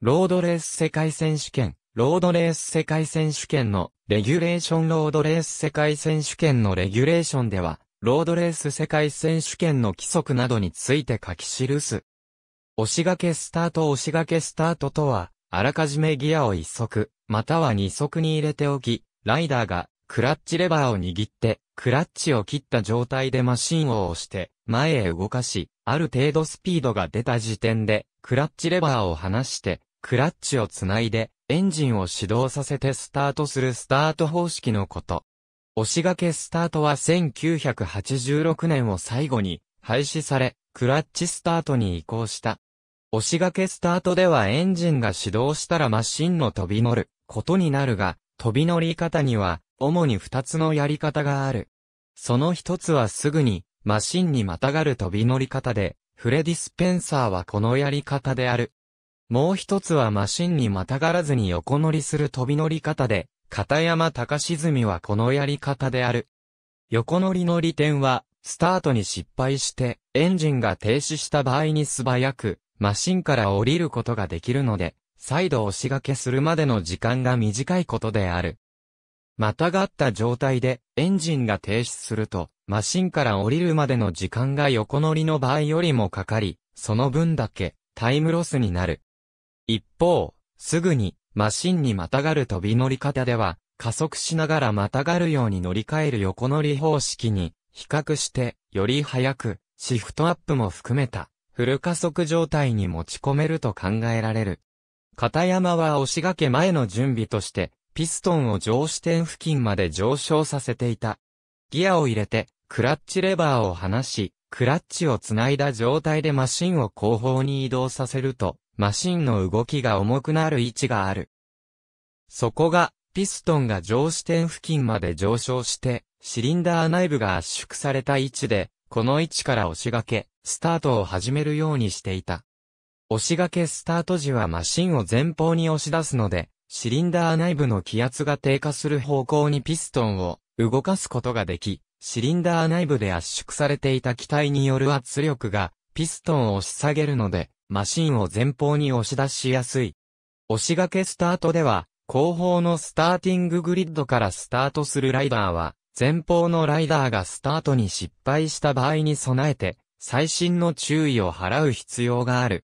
ロードレース世界選手権、ロードレース世界選手権のレギュレーションロードレース世界選手権のレギュレーションでは、ロードレース世界選手権の規則などについて書き記す。押し掛けスタート押し掛けスタートとは、あらかじめギアを1足、または2足に入れておき、ライダーがクラッチレバーを握って、クラッチを切った状態でマシンを押して、前へ動かし、ある程度スピードが出た時点で、クラッチレバーを離して、クラッチをつないで、エンジンを始動させてスタートするスタート方式のこと。押し掛けスタートは1986年を最後に廃止され、クラッチスタートに移行した。押し掛けスタートではエンジンが始動したらマシンの飛び乗ることになるが、飛び乗り方には主に2つのやり方がある。その一つはすぐにマシンにまたがる飛び乗り方で、フレ・ディスペンサーはこのやり方である。もう一つはマシンにまたがらずに横乗りする飛び乗り方で、片山隆みはこのやり方である。横乗りの利点は、スタートに失敗して、エンジンが停止した場合に素早く、マシンから降りることができるので、再度押し掛けするまでの時間が短いことである。またがった状態で、エンジンが停止すると、マシンから降りるまでの時間が横乗りの場合よりもかかり、その分だけ、タイムロスになる。一方、すぐに、マシンにまたがる飛び乗り方では、加速しながらまたがるように乗り換える横乗り方式に、比較して、より速く、シフトアップも含めた、フル加速状態に持ち込めると考えられる。片山は押し掛け前の準備として、ピストンを上視点付近まで上昇させていた。ギアを入れて、クラッチレバーを離し、クラッチをつないだ状態でマシンを後方に移動させると、マシンの動きが重くなる位置がある。そこが、ピストンが上視点付近まで上昇して、シリンダー内部が圧縮された位置で、この位置から押し掛け、スタートを始めるようにしていた。押し掛けスタート時はマシンを前方に押し出すので、シリンダー内部の気圧が低下する方向にピストンを動かすことができ、シリンダー内部で圧縮されていた機体による圧力がピストンを押し下げるので、マシンを前方に押し出しやすい。押し掛けスタートでは、後方のスターティンググリッドからスタートするライダーは、前方のライダーがスタートに失敗した場合に備えて、最新の注意を払う必要がある。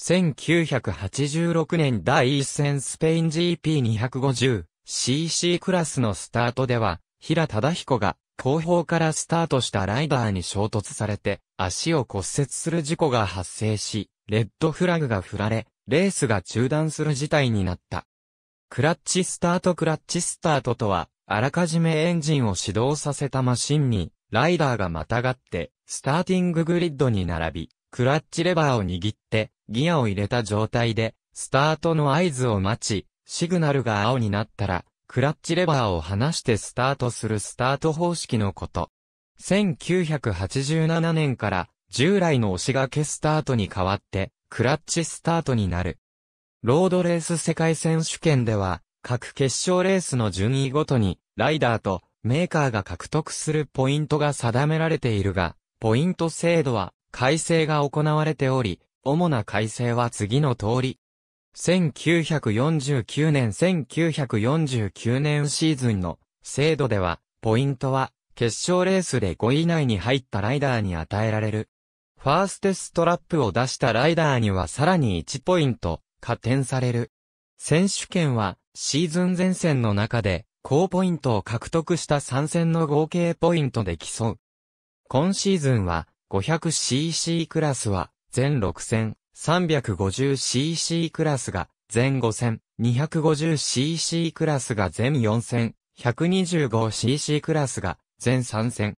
1986年第一戦スペイン GP250cc クラスのスタートでは、平忠彦が後方からスタートしたライダーに衝突されて足を骨折する事故が発生し、レッドフラグが振られ、レースが中断する事態になった。クラッチスタートクラッチスタートとは、あらかじめエンジンを始動させたマシンに、ライダーがまたがって、スターティンググリッドに並び、クラッチレバーを握って、ギアを入れた状態で、スタートの合図を待ち、シグナルが青になったら、クラッチレバーを離してスタートするスタート方式のこと。1987年から従来の押し掛けスタートに代わって、クラッチスタートになる。ロードレース世界選手権では、各決勝レースの順位ごとに、ライダーとメーカーが獲得するポイントが定められているが、ポイント制度は改正が行われており、主な改正は次の通り。1949年1949年シーズンの制度では、ポイントは決勝レースで5位以内に入ったライダーに与えられる。ファーステストラップを出したライダーにはさらに1ポイント、加点される。選手権は、シーズン前線の中で、高ポイントを獲得した3戦の合計ポイントで競う。今シーズンは、500cc クラスは、全6戦、350cc クラスが、全5戦、250cc クラスが全4戦、125cc クラスが、全3戦、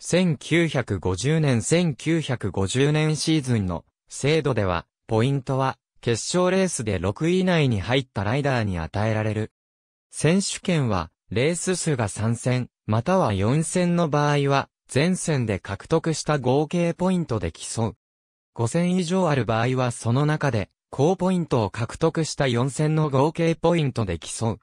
1950年1950年シーズンの制度では、ポイントは決勝レースで6位以内に入ったライダーに与えられる。選手権は、レース数が3戦、または4戦の場合は、全戦で獲得した合計ポイントで競う。5戦以上ある場合はその中で、高ポイントを獲得した4戦の合計ポイントで競う。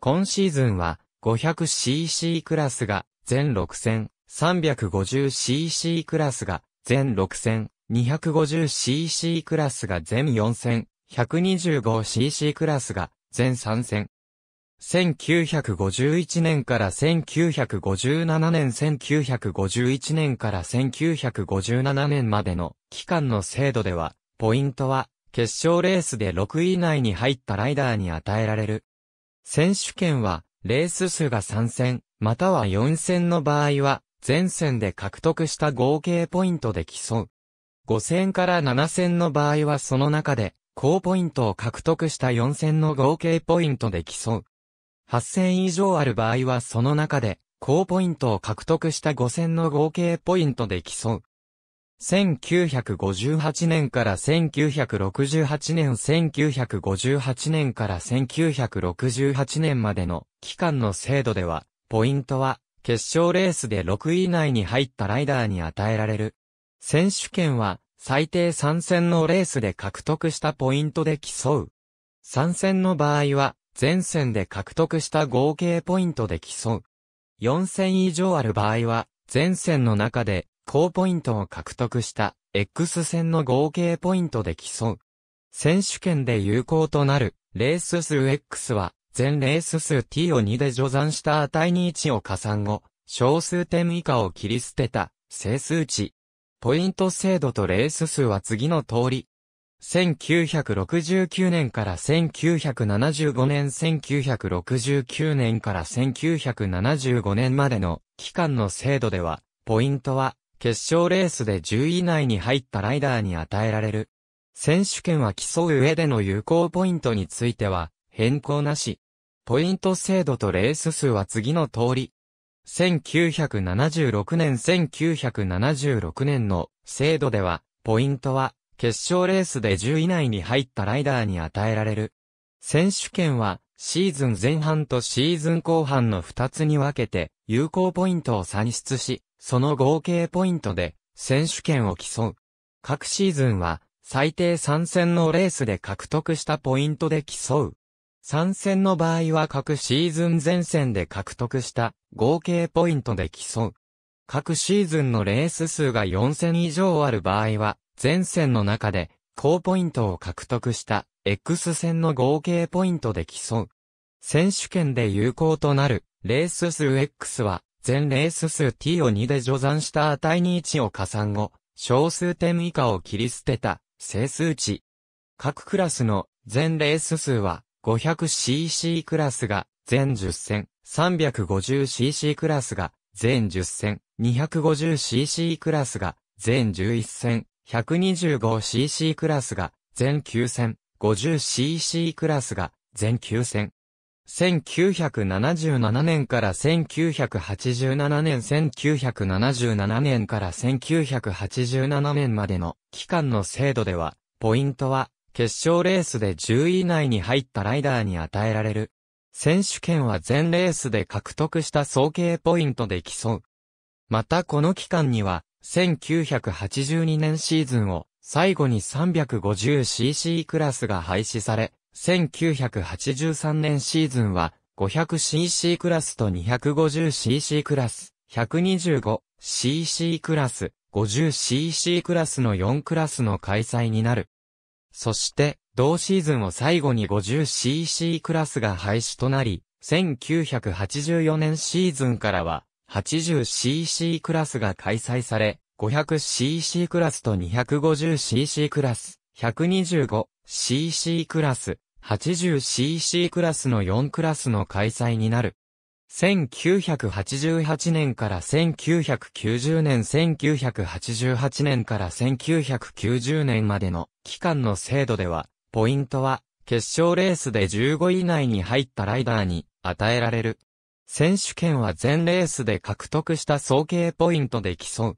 今シーズンは、500cc クラスが全6戦、350cc クラスが全6戦、250cc クラスが全4戦、125cc クラスが全3戦。1951年から1957年1951年から1957年までの期間の制度では、ポイントは決勝レースで6位以内に入ったライダーに与えられる。選手権はレース数が3戦、または4戦の場合は全戦で獲得した合計ポイントで競う。5戦から7戦の場合はその中で、高ポイントを獲得した4戦の合計ポイントで競う。8戦以上ある場合はその中で、高ポイントを獲得した5戦の合計ポイントで競う。1958年から1968年1958年から1968年までの期間の制度では、ポイントは決勝レースで6位以内に入ったライダーに与えられる。選手権は、最低3戦のレースで獲得したポイントで競う。3戦の場合は、全戦で獲得した合計ポイントで競う。4戦以上ある場合は、全戦の中で、高ポイントを獲得した X 戦の合計ポイントで競う。選手権で有効となるレース数 X は全レース数 t を2で除算した値に1を加算後、小数点以下を切り捨てた、整数値。ポイント制度とレース数は次の通り。1969年から1975年、1969年から1975年までの期間の制度では、ポイントは決勝レースで10位以内に入ったライダーに与えられる。選手権は競う上での有効ポイントについては、変更なし。ポイント制度とレース数は次の通り。1976年1976年の制度では、ポイントは決勝レースで10位以内に入ったライダーに与えられる。選手権はシーズン前半とシーズン後半の2つに分けて有効ポイントを算出し、その合計ポイントで選手権を競う。各シーズンは最低3戦のレースで獲得したポイントで競う。参戦の場合は各シーズン前線で獲得した合計ポイントで競う。各シーズンのレース数が4000以上ある場合は、前線の中で高ポイントを獲得した X 戦の合計ポイントで競う。選手権で有効となるレース数 X は、全レース数 T を2で除算した値に1を加算後、小数点以下を切り捨てた整数値。各クラスの全レース数は、500cc クラスが全10戦、350cc クラスが全10戦、250cc クラスが全11戦、125cc クラスが全9戦、50cc クラスが全9戦。1977年から1987年1977年から1987年までの期間の制度では、ポイントは決勝レースで10位以内に入ったライダーに与えられる。選手権は全レースで獲得した総計ポイントで競う。またこの期間には、1982年シーズンを最後に 350cc クラスが廃止され、1983年シーズンは 500cc クラスと 250cc クラス、125cc クラス、50cc クラスの4クラスの開催になる。そして、同シーズンを最後に 50cc クラスが廃止となり、1984年シーズンからは、80cc クラスが開催され、500cc クラスと 250cc クラス、125cc クラス、80cc クラスの4クラスの開催になる。1988年から1990年、1988年から1990年までの期間の制度では、ポイントは、決勝レースで15位以内に入ったライダーに与えられる。選手権は全レースで獲得した総計ポイントで競う。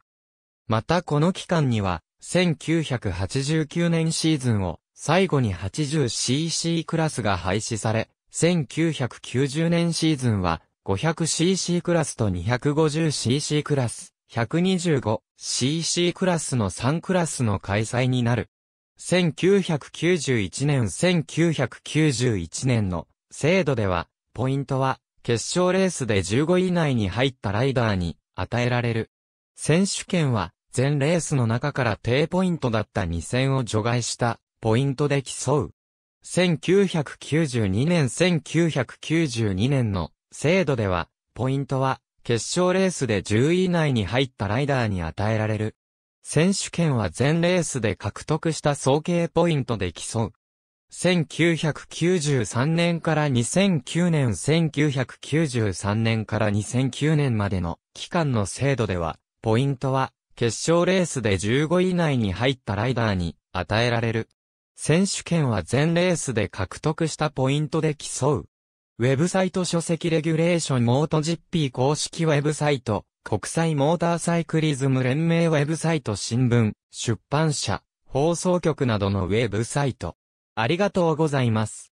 またこの期間には、1989年シーズンを最後に 80cc クラスが廃止され、1990年シーズンは 500cc クラスと 250cc クラス、125cc クラスの3クラスの開催になる。1991年1991年の制度では、ポイントは、決勝レースで15位以内に入ったライダーに与えられる。選手権は、全レースの中から低ポイントだった2戦を除外したポイントで競う。1992年1992年の制度では、ポイントは、決勝レースで10位以内に入ったライダーに与えられる。選手権は全レースで獲得した総計ポイントで競う。1993年から2009年1993年から2009年までの期間の制度では、ポイントは、決勝レースで15位以内に入ったライダーに与えられる。選手権は全レースで獲得したポイントで競う。ウェブサイト書籍レギュレーションモート GP 公式ウェブサイト、国際モーターサイクリズム連盟ウェブサイト新聞、出版社、放送局などのウェブサイト。ありがとうございます。